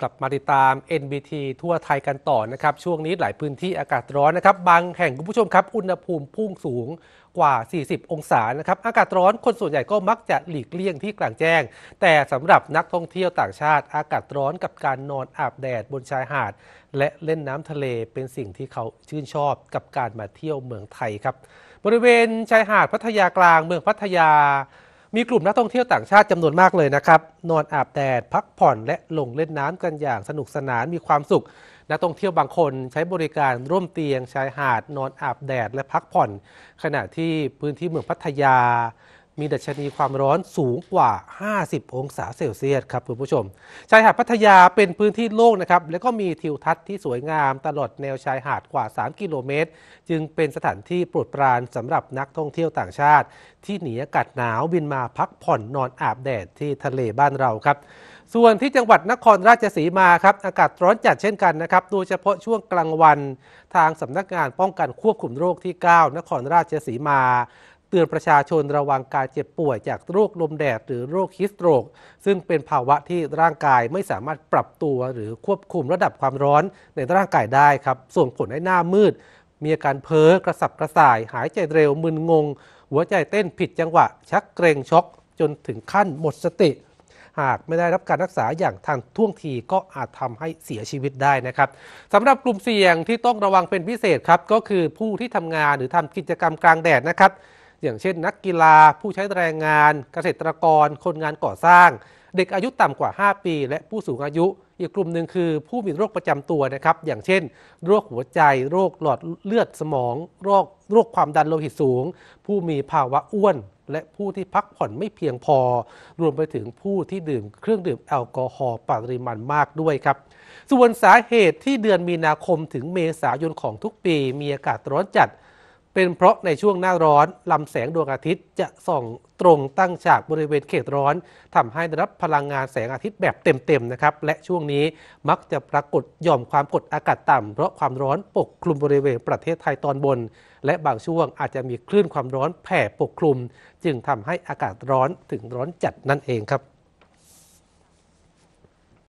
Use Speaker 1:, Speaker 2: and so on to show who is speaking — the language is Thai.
Speaker 1: กลับมาติดตาม NBT ทั่วไทยกันต่อนะครับ ช่วงนี้หลายพื้นที่อากาศร้อนนะครับ บางแห่งคุณผู้ชมครับอุณหภูมิพุ่งสูงกว่า 40 องศานะครับอากาศร้อนคนส่วนใหญ่ก็มักจะหลีกเลี่ยงที่กลางแจ้ง แต่สำหรับนักท่องเที่ยวต่างชาติ อากาศร้อนกับการนอนอาบแดดบนชายหาด และเล่นน้ำทะเลเป็นสิ่งที่เขาชื่นชอบกับการมาเที่ยวเมืองไทยครับบริเวณชายหาดพัทยากลาง เมืองพัทยามีกลุ่มนักท่องเที่ยวต่างชาติจำนวนมากเลยนะครับ นอนอาบแดดพักผ่อนและลงเล่นน้ำกันอย่างสนุกสนานมีความสุขนักท่องเที่ยวบางคนใช้บริการร่วมเตียงชายหาดนอนอาบแดดและพักผ่อน ขณะที่พื้นที่เมืองพัทยามีดัชนีความร้อนสูงกว่า 50 องศาเซลเซียสครับคุณผู้ชม ชายหาดพัทยาเป็นพื้นที่โล่งนะครับ แล้วก็มีทิวทัศน์ที่สวยงามตลอดแนวชายหาดกว่า 3 กิโลเมตร จึงเป็นสถานที่โปรดปรานสำหรับนักท่องเที่ยวต่างชาติ ที่หนีอากาศหนาวบินมาพักผ่อนนอนอาบแดดที่ทะเลบ้านเราครับ ส่วนที่จังหวัดนครราชสีมาครับอากาศร้อนจัดเช่นกันนะครับโดยเฉพาะช่วงกลางวัน ทางสำนักงานป้องกันควบคุมโรคที่ 9 นครราชสีมาเตือนประชาชนระวังการเจ็บป่วยจากโรคลมแดดหรือโรคฮิสโตรก ซึ่งเป็นภาวะที่ร่างกายไม่สามารถปรับตัวหรือควบคุมระดับความร้อนในร่างกายได้ครับ ส่งผลให้หน้ามืด มีอาการเพ้อกระสับกระส่าย หายใจเร็วมึนงง หัวใจเต้นผิดจังหวะ ชักเกรงช็อกจนถึงขั้นหมดสติ หากไม่ได้รับการรักษาอย่างทันท่วงทีก็อาจทำให้เสียชีวิตได้นะครับสำหรับกลุ่มเสี่ยงที่ต้องระวังเป็นพิเศษครับ ก็คือผู้ที่ทำงานหรือทำกิจกรรมกลางแดดนะครับอย่างเช่น นักกีฬาผู้ใช้แรงงาน เกษตรกรคนงานก่อสร้าง เด็กอายุต่ำกว่า 5 ปี และผู้สูงอายุ อีกกลุ่มหนึ่งคือผู้มีโรคประจำตัวนะครับ อย่างเช่น โรคหัวใจ โรคหลอดเลือดสมองโรคโรคความดันโลหิตสูง ผู้มีภาวะอ้วน และผู้ที่พักผ่อนไม่เพียงพอ รวมไปถึงผู้ที่ดื่มเครื่องดื่มแอลกอฮอล์ปริมาณมากด้วยครับส่วนสาเหตุที่เดือนมีนาคมถึงเมษายนของทุกปีมีอากาศร้อนจัดเป็นเพราะในช่วงหน้าร้อนลำแสงดวงอาทิตย์จะส่องตรงตั้งฉากบริเวณเขตร้อน ทำให้ได้รับพลังงานแสงอาทิตย์แบบเต็มๆนะครับและช่วงนี้มักจะปรากฏย่อมความกดอากาศต่ำเพราะความร้อนปกคลุมบริเวณประเทศไทยตอนบน และบางช่วงอาจจะมีคลื่นความร้อนแผ่ปกคลุม จึงทำให้อากาศร้อนถึงร้อนจัดนั่นเองครับ